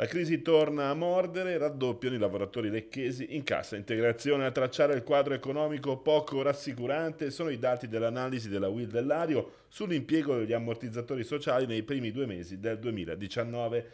La crisi torna a mordere, raddoppiano i lavoratori lecchesi in cassa integrazione. A tracciare il quadro economico poco rassicurante sono i dati dell'analisi della Will dell'Ario sull'impiego degli ammortizzatori sociali nei primi due mesi del 2019.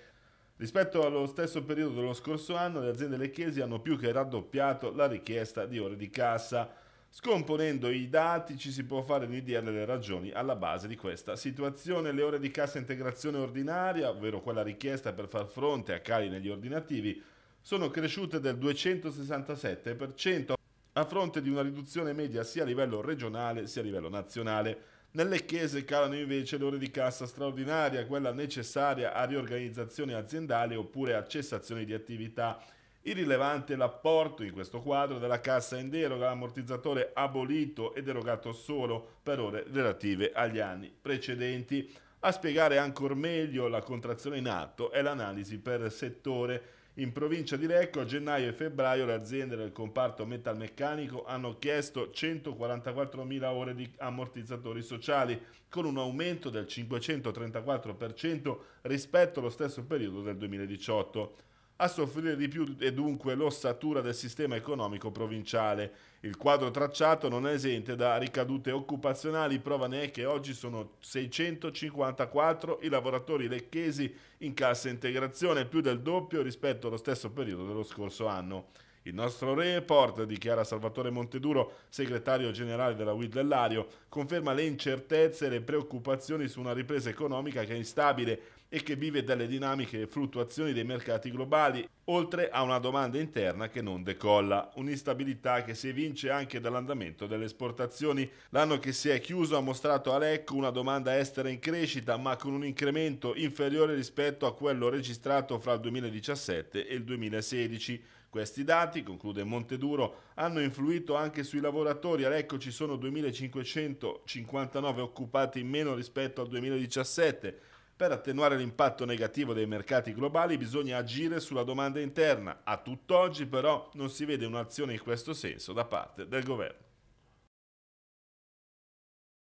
Rispetto allo stesso periodo dello scorso anno, le aziende lecchesi hanno più che raddoppiato la richiesta di ore di cassa. Scomponendo i dati ci si può fare un'idea delle ragioni alla base di questa situazione. Le ore di cassa integrazione ordinaria, ovvero quella richiesta per far fronte a cali negli ordinativi, sono cresciute del 267% a fronte di una riduzione media sia a livello regionale sia a livello nazionale. Nelle chiese calano invece le ore di cassa straordinaria, quella necessaria a riorganizzazioni aziendali oppure a cessazioni di attività Irrilevante l'apporto in questo quadro della cassa in deroga, ammortizzatore abolito ed erogato solo per ore relative agli anni precedenti. A spiegare ancora meglio la contrazione in atto è l'analisi per settore. In provincia di Lecco a gennaio e febbraio le aziende del comparto metalmeccanico hanno chiesto 144.000 ore di ammortizzatori sociali, con un aumento del 534% rispetto allo stesso periodo del 2018 a soffrire di più è dunque l'ossatura del sistema economico provinciale. Il quadro tracciato non è esente da ricadute occupazionali, prova ne è che oggi sono 654 i lavoratori lecchesi in cassa integrazione, più del doppio rispetto allo stesso periodo dello scorso anno. Il nostro report, dichiara Salvatore Monteduro, segretario generale della WID dell'Ario, conferma le incertezze e le preoccupazioni su una ripresa economica che è instabile e che vive dalle dinamiche e fluttuazioni dei mercati globali, oltre a una domanda interna che non decolla, un'instabilità che si evince anche dall'andamento delle esportazioni. L'anno che si è chiuso ha mostrato a Lecco una domanda estera in crescita, ma con un incremento inferiore rispetto a quello registrato fra il 2017 e il 2016. Questi dati, conclude Monteduro, hanno influito anche sui lavoratori. A Lecco ci sono 2.559 occupati in meno rispetto al 2017 per attenuare l'impatto negativo dei mercati globali bisogna agire sulla domanda interna. A tutt'oggi però non si vede un'azione in questo senso da parte del governo.